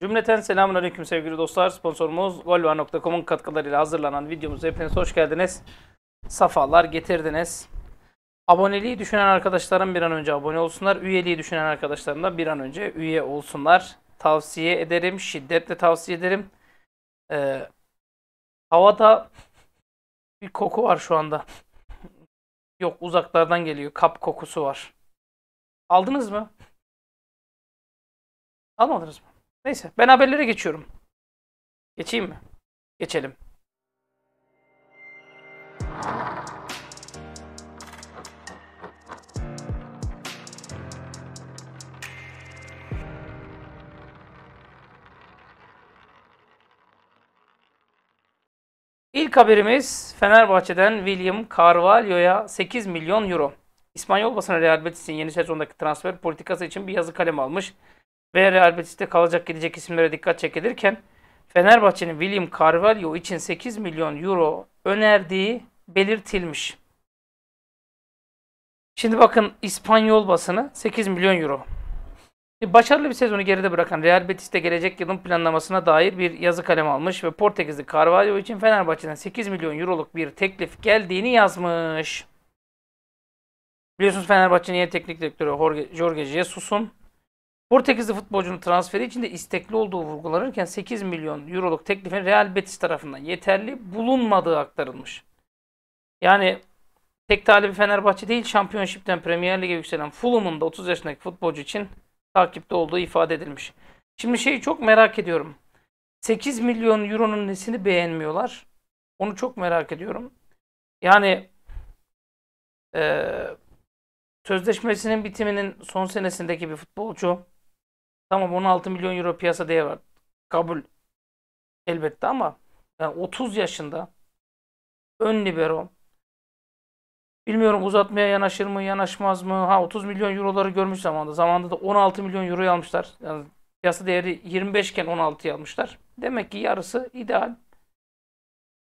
Cümleten selamun aleyküm sevgili dostlar. Sponsorumuz golvar.com'un katkılarıyla hazırlanan videomuza hepiniz hoş geldiniz. Safalar getirdiniz. Aboneliği düşünen arkadaşlarım bir an önce abone olsunlar. Üyeliği düşünen arkadaşlarım da bir an önce üye olsunlar. Tavsiye ederim. Şiddetle tavsiye ederim. Ee, havada bir koku var şu anda. Yok uzaklardan geliyor. Kap kokusu var. Aldınız mı? Almadınız mı? Neyse ben haberlere geçiyorum. Geçeyim mi? Geçelim. İlk haberimiz Fenerbahçe'den William Carvalho'ya 8 milyon euro. İspanyol basını Real Betis'in yeni sezondaki transfer politikası için bir yazı kalem almış ve Real Betis'te kalacak gidecek isimlere dikkat çekilirken Fenerbahçe'nin William Carvalho için 8 milyon euro önerdiği belirtilmiş. Şimdi bakın İspanyol basını 8 milyon euro. Başarılı bir sezonu geride bırakan Real Betis'te gelecek yılın planlamasına dair bir yazı kalemi almış ve Portekizli Carvalho için Fenerbahçe'den 8 milyon euroluk bir teklif geldiğini yazmış. Biliyorsunuz Fenerbahçe'nin yeni teknik direktörü Jorge Jesus'un Portekizli futbolcunun transferi için de istekli olduğu vurgulanırken 8 milyon euroluk teklifin Real Betis tarafından yeterli bulunmadığı aktarılmış. Yani tek talebi Fenerbahçe değil, Şampiyonşip'ten Premier Lig'e yükselen Fulham'ın da 30 yaşındaki futbolcu için takipte olduğu ifade edilmiş. Şimdi şeyi çok merak ediyorum. 8 milyon euronun nesini beğenmiyorlar? Onu çok merak ediyorum. Yani e, sözleşmesinin bitiminin son senesindeki bir futbolcu Tamam 16 milyon euro piyasa değeri var. Kabul elbette ama yani 30 yaşında ön libero bilmiyorum uzatmaya yanaşır mı yanaşmaz mı? Ha 30 milyon euroları görmüş zamanda. zamanında da 16 milyon euro almışlar. Yani piyasa değeri 25 iken 16 almışlar. Demek ki yarısı ideal.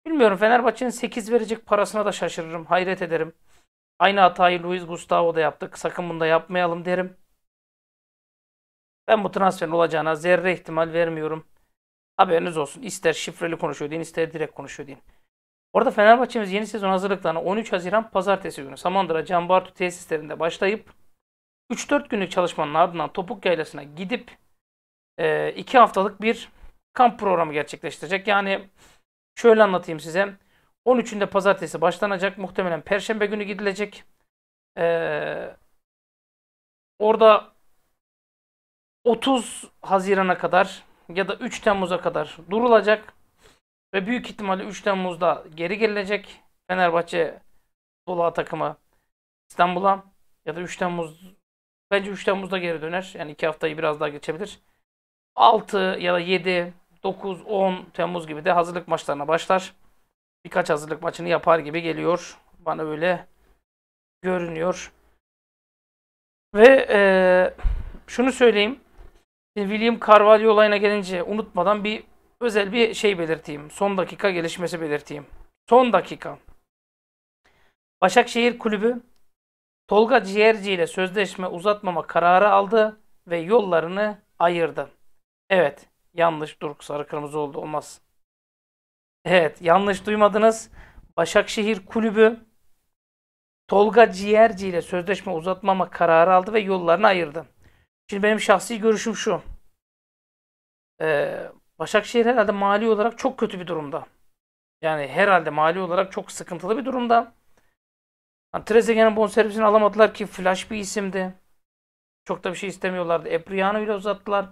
Bilmiyorum Fenerbahçe'nin 8 verecek parasına da şaşırırım. Hayret ederim. Aynı hatayı Luis Gustavo da yaptık. Sakın bunu da yapmayalım derim. Ben bu transferin olacağına zerre ihtimal vermiyorum. Haberiniz olsun. İster şifreli konuşuyor deyin, ister direkt konuşuyor deyin. Orada Fenerbahçe'miz yeni sezon hazırlıklarına 13 Haziran Pazartesi günü Samandıra Can Bartu tesislerinde başlayıp 3-4 günlük çalışmanın ardından Topuk Yaylası'na gidip 2 e, haftalık bir kamp programı gerçekleştirecek. Yani şöyle anlatayım size. 13'ünde pazartesi başlanacak. Muhtemelen perşembe günü gidilecek. Ee, orada 30 Haziran'a kadar ya da 3 Temmuz'a kadar durulacak ve büyük ihtimalle 3 Temmuz'da geri gelecek Fenerbahçe Dola takımı İstanbul'a ya da 3 Temmuz bence 3 Temmuz'da geri döner. Yani 2 haftayı biraz daha geçebilir. 6 ya da 7, 9, 10 Temmuz gibi de hazırlık maçlarına başlar. Birkaç hazırlık maçını yapar gibi geliyor. Bana öyle görünüyor. Ve e, şunu söyleyeyim. William Carvalho olayına gelince unutmadan bir özel bir şey belirteyim. Son dakika gelişmesi belirteyim. Son dakika. Başakşehir Kulübü Tolga Ciğerci ile sözleşme uzatmama kararı aldı ve yollarını ayırdı. Evet, yanlış dur sarı kırmızı oldu olmaz. Evet, yanlış duymadınız. Başakşehir Kulübü Tolga Ciğerci ile sözleşme uzatmama kararı aldı ve yollarını ayırdı. Şimdi benim şahsi görüşüm şu. Ee, Başakşehir herhalde mali olarak çok kötü bir durumda. Yani herhalde mali olarak çok sıkıntılı bir durumda. Yani Trezeguet'in bonservisini alamadılar ki flash bir isimdi. Çok da bir şey istemiyorlardı. Epriano ile uzattılar.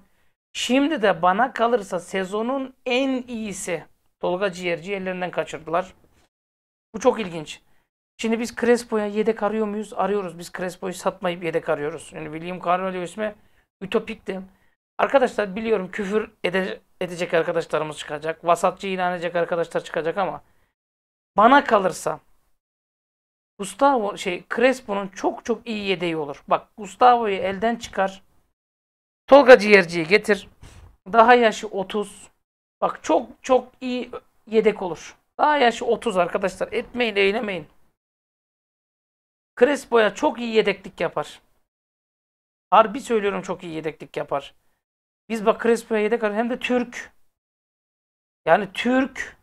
Şimdi de bana kalırsa sezonun en iyisi Tolga Ciğerci ellerinden kaçırdılar. Bu çok ilginç. Şimdi biz Crespo'ya yedek arıyor muyuz? Arıyoruz. Biz Crespo'yu satmayıp yedek arıyoruz. Yani William Carvalho ismi ütopikti. Arkadaşlar biliyorum küfür ede edecek arkadaşlarımız çıkacak. Vasatçı ilan edecek arkadaşlar çıkacak ama bana kalırsa Gustavo şey Crespo'nun çok çok iyi yedeği olur. Bak Gustavo'yu elden çıkar. Tolga Ciğerci'yi getir. Daha yaşı 30. Bak çok çok iyi yedek olur. Daha yaşı 30 arkadaşlar. Etmeyin eylemeyin. Crespo'ya çok iyi yedeklik yapar. Harbi söylüyorum çok iyi yedeklik yapar. Biz bak Crespo'ya yedek arıyoruz. Hem de Türk. Yani Türk.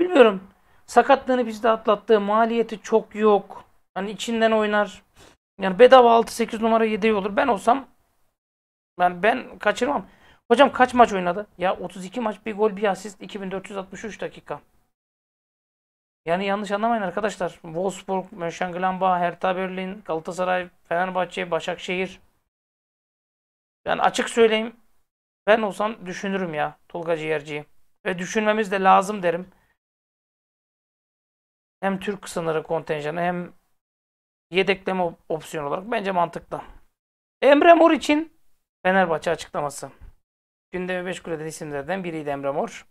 Bilmiyorum. Sakatlığını bizde atlattığı Maliyeti çok yok. Hani içinden oynar. Yani bedava 6-8 numara yedeği olur. Ben olsam ben ben kaçırmam. Hocam kaç maç oynadı? Ya 32 maç, bir gol, bir asist, 2463 dakika. Yani yanlış anlamayın arkadaşlar. Wolfsburg, Mönchengladbach, Hertha Berlin, Galatasaray, Fenerbahçe, Başakşehir. Yani açık söyleyeyim. Ben olsam düşünürüm ya Tolga Ciğerci'yi. Ve düşünmemiz de lazım derim. Hem Türk sınırı kontenjanı hem yedekleme op opsiyon olarak bence mantıklı. Emre Mor için Fenerbahçe açıklaması. Gündemi meşgul eden isimlerden biriydi Emre Mor.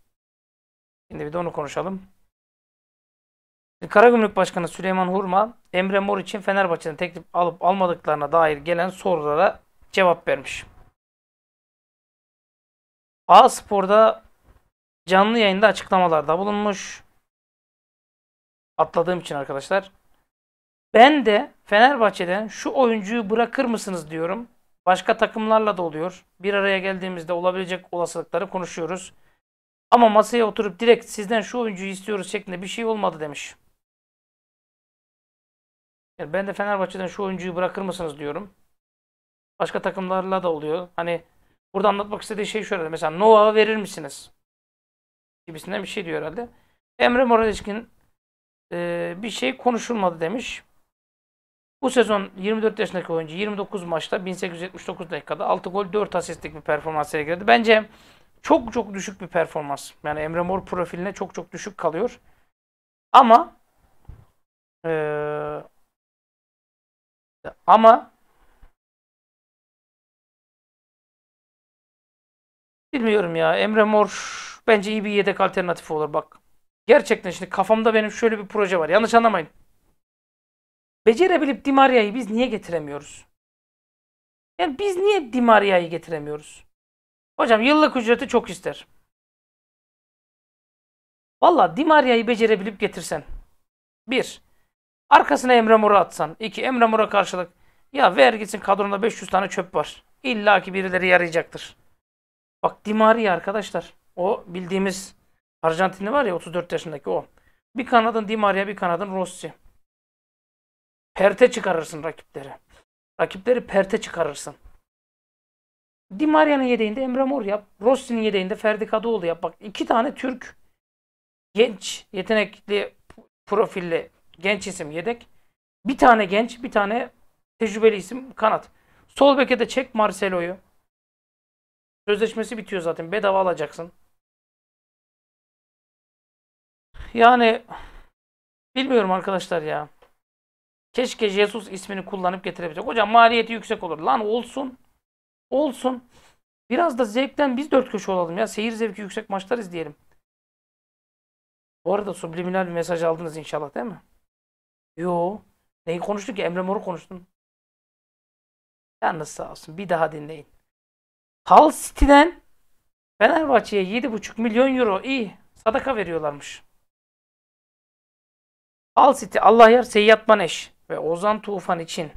Şimdi bir de onu konuşalım. Karagümrük Başkanı Süleyman Hurma, Emre Mor için Fenerbahçe'den teklif alıp almadıklarına dair gelen sorulara cevap vermiş. A Spor'da canlı yayında açıklamalarda bulunmuş. Atladığım için arkadaşlar. Ben de Fenerbahçe'den şu oyuncuyu bırakır mısınız diyorum. Başka takımlarla da oluyor. Bir araya geldiğimizde olabilecek olasılıkları konuşuyoruz. Ama masaya oturup direkt sizden şu oyuncuyu istiyoruz şeklinde bir şey olmadı demiş. Yani ben de Fenerbahçe'den şu oyuncuyu bırakır mısınız diyorum. Başka takımlarla da oluyor. Hani burada anlatmak istediği şey şöyle. Mesela Nova'ya verir misiniz? Gibisinden bir şey diyor herhalde. Emre Moraleskin e, bir şey konuşulmadı demiş. Bu sezon 24 yaşındaki oyuncu 29 maçta 1879 dakikada 6 gol 4 asistlik bir performans sergiledi. Bence çok çok düşük bir performans. Yani Emre Mor profiline çok çok düşük kalıyor. Ama ee, ama bilmiyorum ya. Emre Mor bence iyi bir yedek alternatifi olur bak. Gerçekten şimdi kafamda benim şöyle bir proje var. Yanlış anlamayın. Becerebilip Dimaria'yı biz niye getiremiyoruz? Yani biz niye Dimaria'yı getiremiyoruz? Hocam yıllık ücreti çok ister. Valla Dimaria'yı becerebilip getirsen. Bir. Arkasına Emre Mor'u atsan. iki Emre Mor'a karşılık. Ya ver gitsin kadronda 500 tane çöp var. İlla ki birileri yarayacaktır. Bak Dimari arkadaşlar. O bildiğimiz Arjantinli var ya 34 yaşındaki o. Bir kanadın Dimari'ye bir kanadın Rossi. Perte çıkarırsın rakipleri. Rakipleri perte çıkarırsın. Di Maria'nın yedeğinde Emre Mor yap. Rossi'nin yedeğinde Ferdi Kadıoğlu yap. Bak iki tane Türk genç, yetenekli, profilli Genç isim yedek. Bir tane genç, bir tane tecrübeli isim kanat. Sol beke çek Marcelo'yu. Sözleşmesi bitiyor zaten. Bedava alacaksın. Yani bilmiyorum arkadaşlar ya. Keşke Jesus ismini kullanıp getirebilecek. Hocam maliyeti yüksek olur. Lan olsun. Olsun. Biraz da zevkten biz dört köşe olalım ya. Seyir zevki yüksek maçlar izleyelim. Bu arada subliminal bir mesaj aldınız inşallah değil mi? Yo. Neyi konuştuk ki? Emre Mor'u konuştun? Yalnız sağ olsun. Bir daha dinleyin. Hull City'den Fenerbahçe'ye 7,5 milyon euro iyi sadaka veriyorlarmış. Hull City Allah yer Seyyat Maneş ve Ozan Tufan için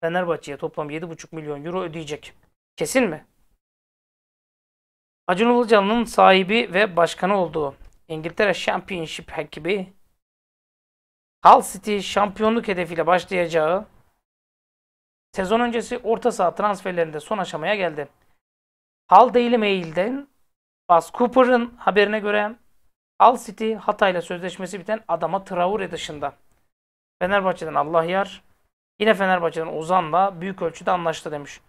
Fenerbahçe'ye toplam 7,5 milyon euro ödeyecek. Kesin mi? Acun Ilıcalı'nın sahibi ve başkanı olduğu İngiltere Championship ekibi Hull City şampiyonluk hedefiyle başlayacağı sezon öncesi orta saha transferlerinde son aşamaya geldi. Hull Daily Mail'den Bas Cooper'ın haberine göre Hull City Hatay'la sözleşmesi biten adama Traore dışında. Fenerbahçe'den Allah yar. Yine Fenerbahçe'den Ozan'la büyük ölçüde anlaştı demiş.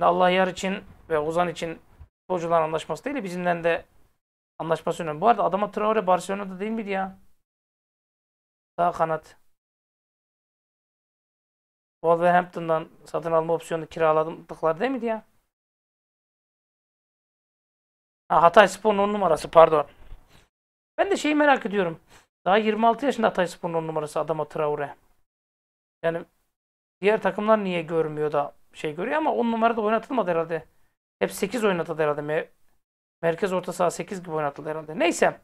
Allah yar için ve Ozan için futbolcuların anlaşması değil de bizimden de anlaşması önemli. Bu arada adama Traore Barcelona'da değil miydi ya? Sağ kanat. Wolverhampton'dan satın alma opsiyonu kiraladım, tıklar değil miydi ya? Ha, Hatay Spor'un 10 numarası pardon. Ben de şeyi merak ediyorum. Daha 26 yaşında Hatay Spor'un 10 numarası Adama Traore. Yani diğer takımlar niye görmüyor da şey görüyor ama 10 numarada oynatılmadı herhalde. Hep 8 oynatıldı herhalde. Merkez orta saha 8 gibi oynatıldı herhalde. Neyse.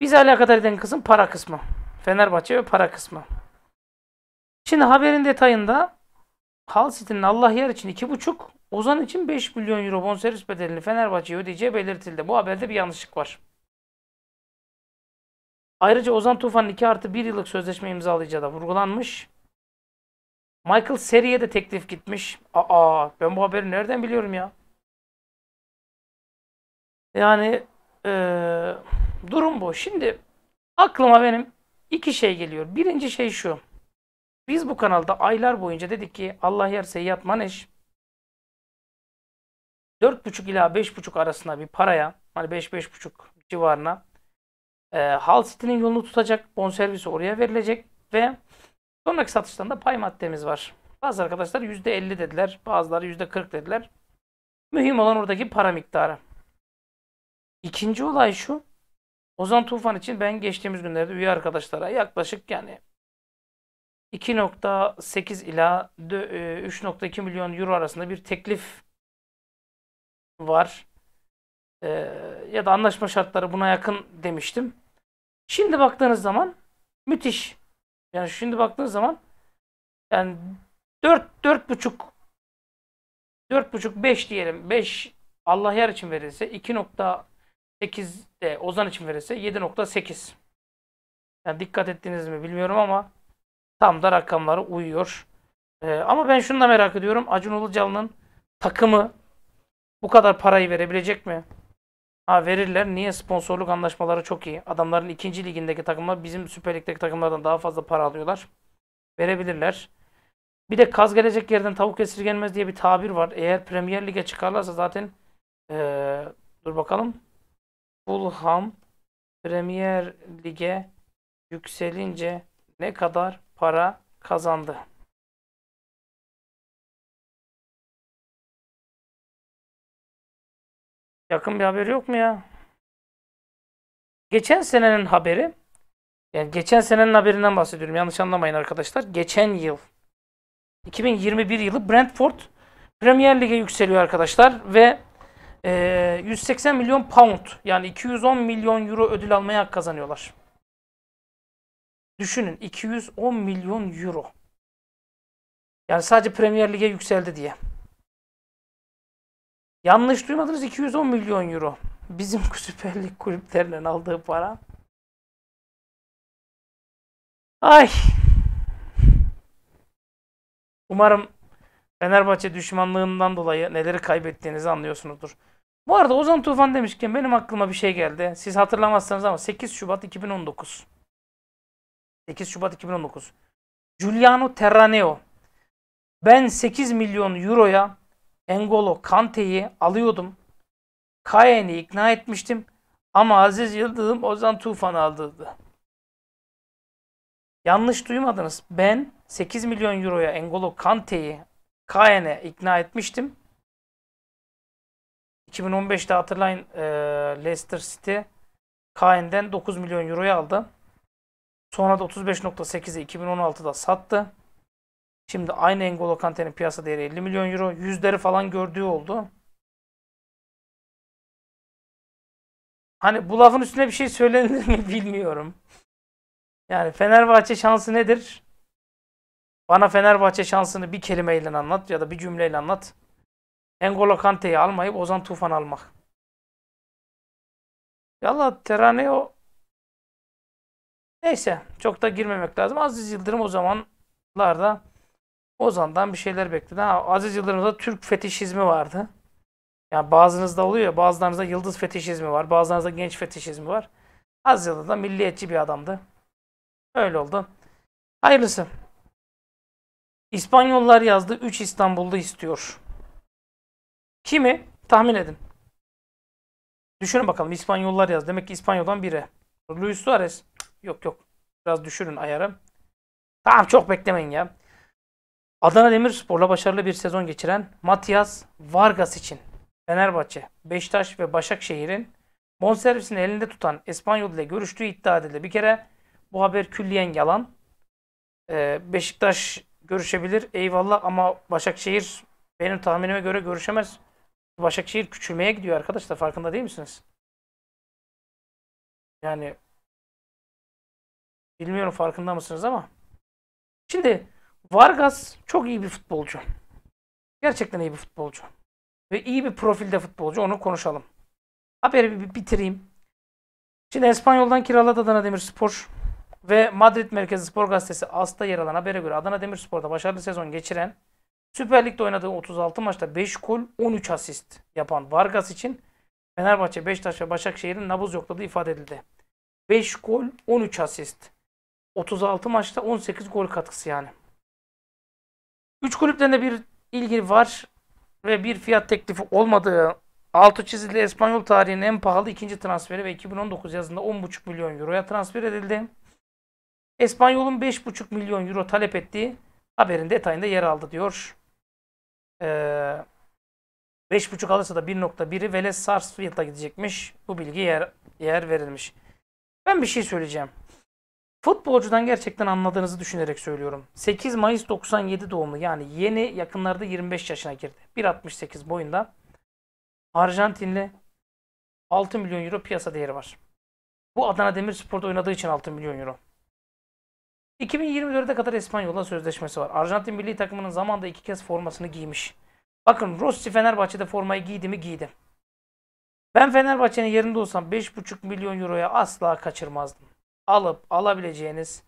Bizi alakadar eden kısım para kısmı. Fenerbahçe ve para kısmı. Şimdi haberin detayında Hal City'nin Allah yer için 2,5, Ozan için 5 milyon euro bonservis bedelini Fenerbahçe'ye ödeyeceği belirtildi. Bu haberde bir yanlışlık var. Ayrıca Ozan Tufan'ın 2 artı 1 yıllık sözleşme imzalayacağı da vurgulanmış. Michael Seri'ye de teklif gitmiş. Aa ben bu haberi nereden biliyorum ya? Yani ee, durum bu. Şimdi aklıma benim İki şey geliyor. Birinci şey şu. Biz bu kanalda aylar boyunca dedik ki Allah yer seyyat maneş 4,5 ila 5,5 arasında bir paraya hani 5-5,5 civarına e, Hal City'nin yolunu tutacak bonservisi oraya verilecek ve sonraki satıştan da pay maddemiz var. Bazı arkadaşlar %50 dediler. Bazıları %40 dediler. Mühim olan oradaki para miktarı. İkinci olay şu. Ozan Tufan için ben geçtiğimiz günlerde üye arkadaşlara yaklaşık yani 2.8 ila 3.2 e, milyon euro arasında bir teklif var. Ee, ya da anlaşma şartları buna yakın demiştim. Şimdi baktığınız zaman müthiş. Yani şimdi baktığınız zaman yani 4 4 buçuk 4 buçuk 5 diyelim. 5 Allah yar için verilse 2. 8'de Ozan için verirse 7.8. Yani dikkat ettiniz mi bilmiyorum ama tam da rakamları uyuyor. Ee, ama ben şunu da merak ediyorum. Acun Ilıcalı'nın takımı bu kadar parayı verebilecek mi? Ha verirler. Niye? Sponsorluk anlaşmaları çok iyi. Adamların ikinci ligindeki takımlar bizim Süper Lig'deki takımlardan daha fazla para alıyorlar. Verebilirler. Bir de kaz gelecek yerden tavuk esirgenmez diye bir tabir var. Eğer Premier Lig'e çıkarlarsa zaten ee, dur bakalım Fulham Premier Lig'e yükselince ne kadar para kazandı? Yakın bir haber yok mu ya? Geçen senenin haberi. Yani geçen senenin haberinden bahsediyorum. Yanlış anlamayın arkadaşlar. Geçen yıl 2021 yılı Brentford Premier Lig'e yükseliyor arkadaşlar ve e, ee, 180 milyon pound yani 210 milyon euro ödül almaya hak kazanıyorlar. Düşünün 210 milyon euro. Yani sadece Premier Lig'e yükseldi diye. Yanlış duymadınız 210 milyon euro. Bizim Süper Lig kulüplerinden aldığı para. Ay. Umarım Fenerbahçe düşmanlığından dolayı neleri kaybettiğinizi anlıyorsunuzdur. Bu arada Ozan Tufan demişken benim aklıma bir şey geldi. Siz hatırlamazsanız ama 8 Şubat 2019. 8 Şubat 2019. Giuliano Terraneo. Ben 8 milyon euroya Engolo Kante'yi alıyordum. Kayen'i ikna etmiştim. Ama Aziz Yıldırım Ozan Tufan aldırdı. Yanlış duymadınız. Ben 8 milyon euroya Engolo Kante'yi Kayen'e ikna etmiştim. 2015'te hatırlayın e, Leicester City Kain'den 9 milyon euroya aldı. Sonra da 35.8'e 2016'da sattı. Şimdi aynı Engolo Kante'nin piyasa değeri 50 milyon euro. Yüzleri falan gördüğü oldu. Hani bu lafın üstüne bir şey söylenir mi bilmiyorum. Yani Fenerbahçe şansı nedir? Bana Fenerbahçe şansını bir kelimeyle anlat ya da bir cümleyle anlat. Engolo Kante'yi almayıp Ozan Tufan almak. Yalla Teraneo neyse çok da girmemek lazım. Aziz Yıldırım o zamanlarda Ozan'dan bir şeyler bekledi. Ha, Aziz Yıldırım'da Türk fetişizmi vardı. Yani bazınızda oluyor ya bazılarınızda yıldız fetişizmi var. Bazılarınızda genç fetişizmi var. Aziz Yıldırım da milliyetçi bir adamdı. Öyle oldu. Hayırlısı. İspanyollar yazdı 3 İstanbul'da istiyor. Kimi? Tahmin edin. Düşünün bakalım. İspanyollar yaz. Demek ki İspanyol'dan biri. Luis Suarez. Yok yok. Biraz düşürün ayarı. Tamam çok beklemeyin ya. Adana Demirspor'la başarılı bir sezon geçiren Matias Vargas için Fenerbahçe, Beşiktaş ve Başakşehir'in bonservisini elinde tutan İspanyol ile görüştüğü iddia edildi. Bir kere bu haber külliyen yalan. Ee, Beşiktaş görüşebilir eyvallah ama Başakşehir benim tahminime göre görüşemez. Başakşehir küçülmeye gidiyor arkadaşlar. Farkında değil misiniz? Yani bilmiyorum farkında mısınız ama. Şimdi Vargas çok iyi bir futbolcu. Gerçekten iyi bir futbolcu. Ve iyi bir profilde futbolcu. Onu konuşalım. Haberi bir bitireyim. Şimdi İspanyoldan kiraladı Adana Demirspor ve Madrid merkezi spor gazetesi As'ta yer alan habere göre Adana Demirspor'da başarılı sezon geçiren Süper Lig'de oynadığı 36 maçta 5 gol, 13 asist yapan Vargas için Fenerbahçe, Beşiktaş ve Başakşehir'in nabız yokladığı ifade edildi. 5 gol, 13 asist. 36 maçta 18 gol katkısı yani. 3 kulüpten de bir ilgi var ve bir fiyat teklifi olmadığı altı çizili İspanyol tarihinin en pahalı ikinci transferi ve 2019 yazında 10,5 milyon euroya transfer edildi. İspanyol'un 5,5 milyon euro talep ettiği haberin detayında yer aldı diyor ee, 5.5 alırsa da 1.1'i Velez Sarsfield'a gidecekmiş. Bu bilgi yer, yer verilmiş. Ben bir şey söyleyeceğim. Futbolcudan gerçekten anladığınızı düşünerek söylüyorum. 8 Mayıs 97 doğumlu yani yeni yakınlarda 25 yaşına girdi. 1.68 boyunda. Arjantinli 6 milyon euro piyasa değeri var. Bu Adana Demirspor'da oynadığı için 6 milyon euro. 2024'e kadar İspanyola sözleşmesi var. Arjantin milli takımının zamanda iki kez formasını giymiş. Bakın Rossi Fenerbahçe'de formayı giydi mi giydi. Ben Fenerbahçe'nin yerinde olsam 5,5 milyon euroya asla kaçırmazdım. Alıp alabileceğiniz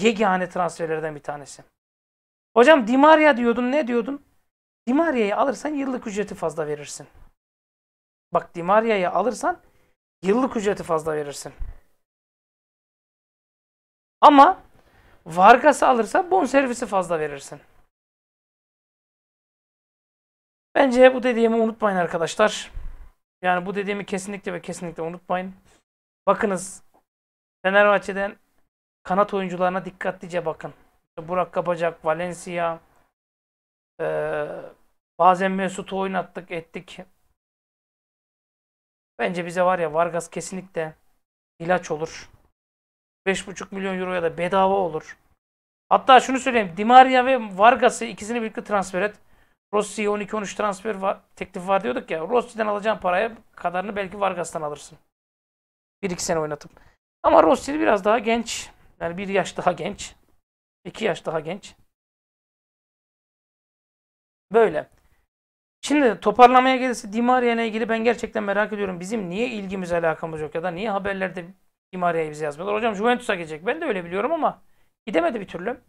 yegane transferlerden bir tanesi. Hocam Dimaria diyordun ne diyordun? Dimaria'yı alırsan yıllık ücreti fazla verirsin. Bak Dimaria'yı alırsan yıllık ücreti fazla verirsin. Ama Vargas'ı alırsa bon servisi fazla verirsin. Bence bu dediğimi unutmayın arkadaşlar. Yani bu dediğimi kesinlikle ve kesinlikle unutmayın. Bakınız Fenerbahçe'den kanat oyuncularına dikkatlice bakın. Burak Kapacak, Valencia, ee, bazen Mesut'u oynattık, ettik. Bence bize var ya Vargas kesinlikle ilaç olur. 5,5 milyon euroya da bedava olur. Hatta şunu söyleyeyim. Dimaria ve Vargas'ı ikisini birlikte transfer et. Rossi'ye 12-13 transfer var, teklifi var diyorduk ya. Rossi'den alacağın paraya kadarını belki Vargas'tan alırsın. 1-2 sene oynatıp. Ama Rossi biraz daha genç. Yani bir yaş daha genç. iki yaş daha genç. Böyle. Şimdi toparlamaya gelirse Di ilgili ben gerçekten merak ediyorum. Bizim niye ilgimiz alakamız yok ya da niye haberlerde Imaria'yı bize yazmıyorlar. Hocam Juventus'a gelecek. Ben de öyle biliyorum ama gidemedi bir türlü.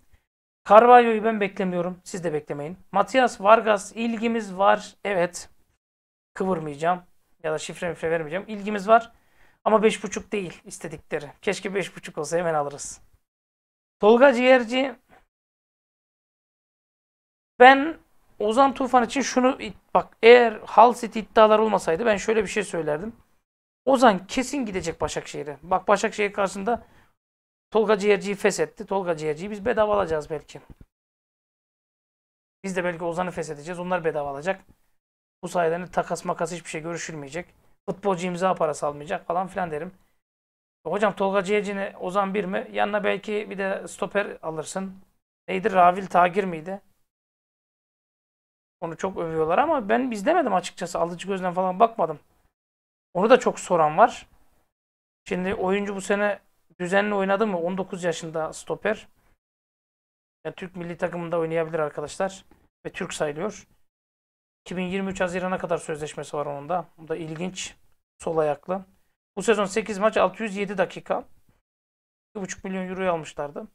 Carvalho'yu ben beklemiyorum. Siz de beklemeyin. Matias Vargas ilgimiz var. Evet. Kıvırmayacağım. Ya da şifre mifre vermeyeceğim. İlgimiz var. Ama 5.5 değil istedikleri. Keşke 5.5 olsa hemen alırız. Tolga Ciğerci ben Ozan Tufan için şunu bak eğer Hull City iddialar olmasaydı ben şöyle bir şey söylerdim. Ozan kesin gidecek Başakşehir'e. Bak Başakşehir karşısında Tolga Ciğerci'yi feshetti. Tolga Ciğerci'yi biz bedava alacağız belki. Biz de belki Ozan'ı feshedeceğiz. Onlar bedava alacak. Bu sayede takas makas hiçbir şey görüşülmeyecek. Futbolcu imza para salmayacak falan filan derim. Hocam Tolga Ciğerci'ni Ozan bir mi? Yanına belki bir de stoper alırsın. Neydi? Ravil Tagir miydi? Onu çok övüyorlar ama ben izlemedim açıkçası. Alıcı gözden falan bakmadım. Onu da çok soran var. Şimdi oyuncu bu sene düzenli oynadı mı? 19 yaşında stoper. Yani Türk milli takımında oynayabilir arkadaşlar. Ve Türk sayılıyor. 2023 Haziran'a kadar sözleşmesi var onun da. Bu da ilginç. Sol ayaklı. Bu sezon 8 maç 607 dakika. 2,5 milyon euroya almışlardı.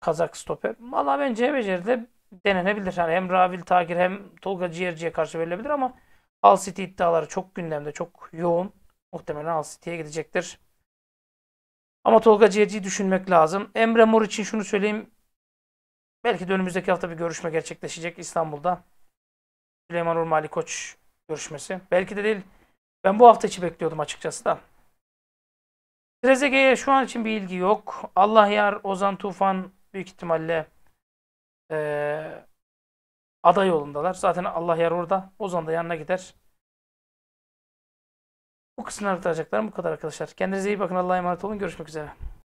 Kazak stoper. Valla bence Becer'de denenebilir. Yani hem Ravil Tagir hem Tolga Ciğerci'ye karşı verilebilir ama Al City iddiaları çok gündemde, çok yoğun. Muhtemelen Al City'ye gidecektir. Ama Tolga Ciğerci'yi düşünmek lazım. Emre Mor için şunu söyleyeyim. Belki de önümüzdeki hafta bir görüşme gerçekleşecek İstanbul'da. Süleyman Urma Koç görüşmesi. Belki de değil. Ben bu hafta içi bekliyordum açıkçası da. Trezeguet'e şu an için bir ilgi yok. Allah yar Ozan Tufan büyük ihtimalle ee, ada yolundalar. Zaten Allah yer orada. zaman da yanına gider. Bu kısmını aktaracaklarım bu kadar arkadaşlar. Kendinize iyi bakın. Allah'a emanet olun. Görüşmek üzere.